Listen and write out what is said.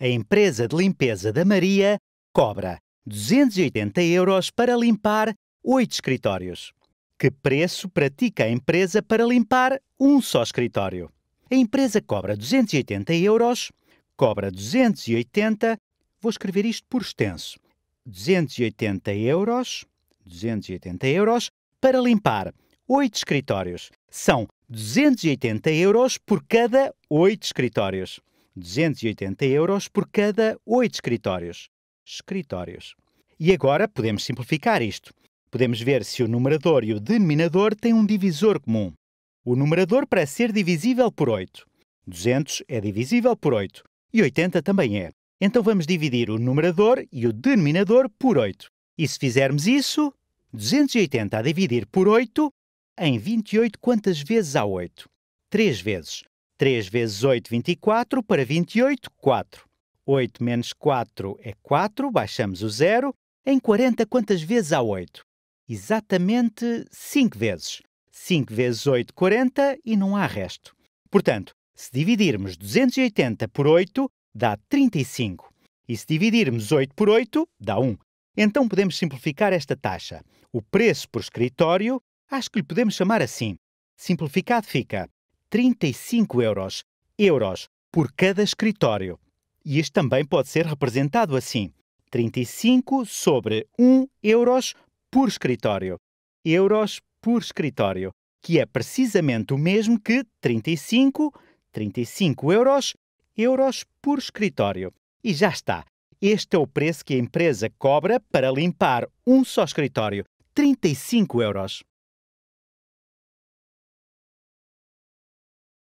a empresa de limpeza da Maria cobra 280 euros para limpar oito escritórios. Que preço pratica a empresa para limpar um só escritório? A empresa cobra 280 euros, cobra 280, vou escrever isto por extenso, 280 euros, 280 euros para limpar oito escritórios. São 280 euros por cada oito escritórios. 280 euros por cada oito escritórios. Escritórios. E agora podemos simplificar isto. Podemos ver se o numerador e o denominador têm um divisor comum. O numerador parece ser divisível por 8. 200 é divisível por 8 e 80 também é. Então vamos dividir o numerador e o denominador por 8. E se fizermos isso, 280 a dividir por 8, em 28 quantas vezes há 8? 3 vezes. 3 vezes 8, 24, para 28, 4. 8 menos 4 é 4, baixamos o zero. Em 40, quantas vezes há 8? Exatamente 5 vezes. 5 vezes 8, 40 e não há resto. Portanto, se dividirmos 280 por 8, dá 35. E se dividirmos 8 por 8, dá 1. Então podemos simplificar esta taxa. O preço por escritório, acho que lhe podemos chamar assim. Simplificado fica 35 euros, euros por cada escritório. E este também pode ser representado assim: 35 sobre 1 euros por escritório. Euros por escritório, que é precisamente o mesmo que 35, 35 euros, euros por escritório. E já está. Este é o preço que a empresa cobra para limpar um só escritório: 35 euros.